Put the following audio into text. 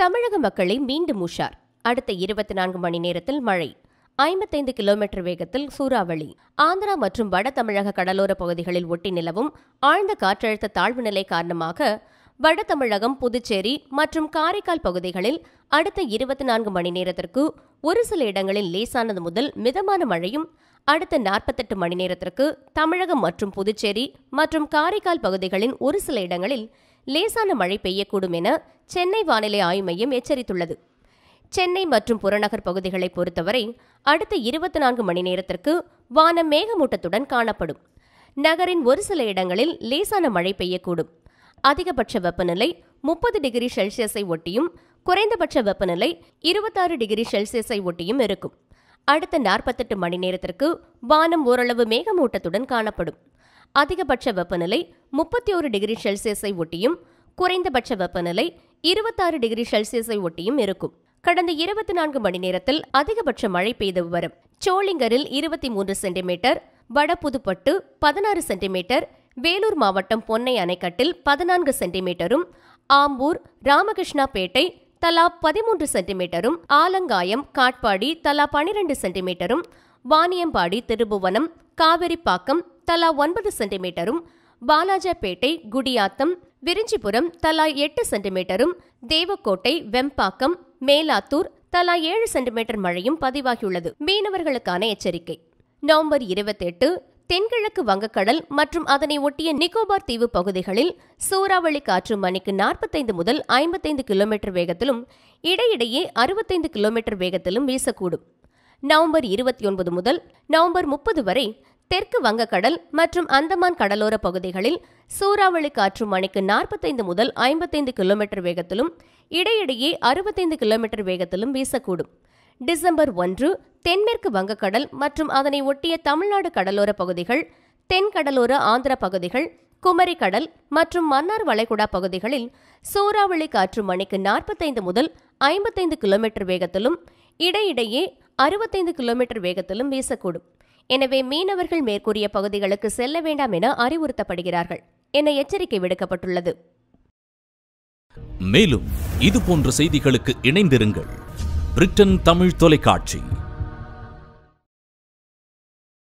தமிழக மக்களை மீண்டும் உஷார் அடுத்த இருபத்தி நான்கு மணி நேரத்தில் மழை ஐம்பத்தைந்து கிலோமீட்டர் வேகத்தில் சூறாவளி ஆந்திரா மற்றும் வட தமிழக கடலோர பகுதிகளில் ஒட்டி நிலவும் ஆழ்ந்த காற்றழுத்த தாழ்வு நிலை காரணமாக வட தமிழகம் புதுச்சேரி மற்றும் காரைக்கால் பகுதிகளில் அடுத்த இருபத்தி நான்கு மணி நேரத்திற்கு ஒரு சில இடங்களில் லேசானது முதல் மிதமான மழையும் அடுத்த நாற்பத்தெட்டு மணி நேரத்திற்கு தமிழகம் மற்றும் புதுச்சேரி மற்றும் காரைக்கால் பகுதிகளின் ஒரு சில இடங்களில் லேசான மழை பெய்யக்கூடும் என சென்னை வானிலை ஆய்வு மையம் எச்சரித்துள்ளது சென்னை மற்றும் புறநகர் பகுதிகளை பொறுத்தவரை அடுத்த இருபத்தி நான்கு மணி நேரத்திற்கு வானம் மேகமூட்டத்துடன் காணப்படும் நகரின் ஒரு சில இடங்களில் லேசான மழை பெய்யக்கூடும் அதிகபட்ச வெப்பநிலை முப்பது டிகிரி செல்சியஸை ஒட்டியும் குறைந்தபட்ச வெப்பநிலை இருபத்தாறு டிகிரி செல்சியஸை ஒட்டியும் இருக்கும் அடுத்த நாற்பத்தெட்டு மணி நேரத்திற்கு வானம் ஓரளவு மேகமூட்டத்துடன் காணப்படும் அதிகபட்ச வெப்பநிலை முப்பத்தி ஒரு டிகிரி செல்சியஸை ஒட்டியும் குறைந்தபட்ச வெப்பநிலை இருபத்தாறு டிகிரி செல்சியஸை ஒட்டியும் இருக்கும் கடந்த இருபத்தி நான்கு மணி நேரத்தில் அதிகபட்ச மழை பெய்து வரும் சோளிங்கரில் இருபத்தி மூன்று சென்டிமீட்டர் வடபுதுப்பட்டு பதினாறு சென்டிமீட்டர் வேலூர் மாவட்டம் பொன்னை அணைக்கட்டில் பதினான்கு சென்டிமீட்டரும் ஆம்பூர் ராமகிருஷ்ணா பேட்டை தலா பதிமூன்று சென்டிமீட்டரும் ஆலங்காயம் காட்பாடி தலா பனிரெண்டு சென்டிமீட்டரும் வாணியம்பாடி திருபுவனம் காவிரிப்பாக்கம் தலா ஒன்பது சென்டிமீட்டரும் பாலாஜாபேட்டை குடியாத்தம் விரிஞ்சிபுரம் தலா எட்டு சென்டிமீட்டரும் தேவக்கோட்டை வெம்பாக்கம் மேலாத்தூர் தலா ஏழு சென்டிமீட்டர் மழையும் பதிவாகியுள்ளது மீனவர்களுக்கான எச்சரிக்கை நவம்பர் இருபத்தெட்டு தென்கிழக்கு வங்கக்கடல் மற்றும் அதனை ஒட்டிய நிக்கோபார் தீவு பகுதிகளில் சூறாவளி காற்று மணிக்கு நாற்பத்தைந்து முதல் ஐம்பத்தைந்து கிலோமீட்டர் வேகத்திலும் இடையிடையே அறுபத்தைந்து கிலோமீட்டர் வேகத்திலும் வீசக்கூடும் நவம்பர் இருபத்தி ஒன்பது முதல் நவம்பர் முப்பது வரை தெற்கு வங்கக்கடல் மற்றும் அந்தமான் கடலோர பகுதிகளில் சூறாவளி காற்று மணிக்கு நாற்பத்தைந்து முதல் ஐம்பத்தைந்து கிலோமீட்டர் வேகத்திலும் இடையிடையே அறுபத்தைந்து கிலோமீட்டர் வேகத்திலும் வீசக்கூடும் டிசம்பர் ஒன்று தென்மேற்கு வங்கக்கடல் மற்றும் அதனை ஒட்டிய தமிழ்நாடு கடலோர பகுதிகள் தென் கடலோர ஆந்திர பகுதிகள் குமரி கடல் மற்றும் மன்னார் வளைகுடா பகுதிகளில் சூறாவளி காற்று மணிக்கு நாற்பத்தைந்து முதல் ஐம்பத்தைந்து கிலோமீட்டர் வேகத்திலும் இடையிடையே அறுபத்தைந்து கிலோமீட்டர் வேகத்திலும் வீசக்கூடும் எனவே மீனவர்கள் மேற்கூறிய பகுதிகளுக்கு செல்ல வேண்டாம் என அறிவுறுத்தப்படுகிறார்கள் என எச்சரிக்கை விடுக்கப்பட்டுள்ளது மேலும் இது போன்ற செய்திகளுக்கு இணைந்திருங்கள் பிரிட்டன் தமிழ் தொலைக்காட்சி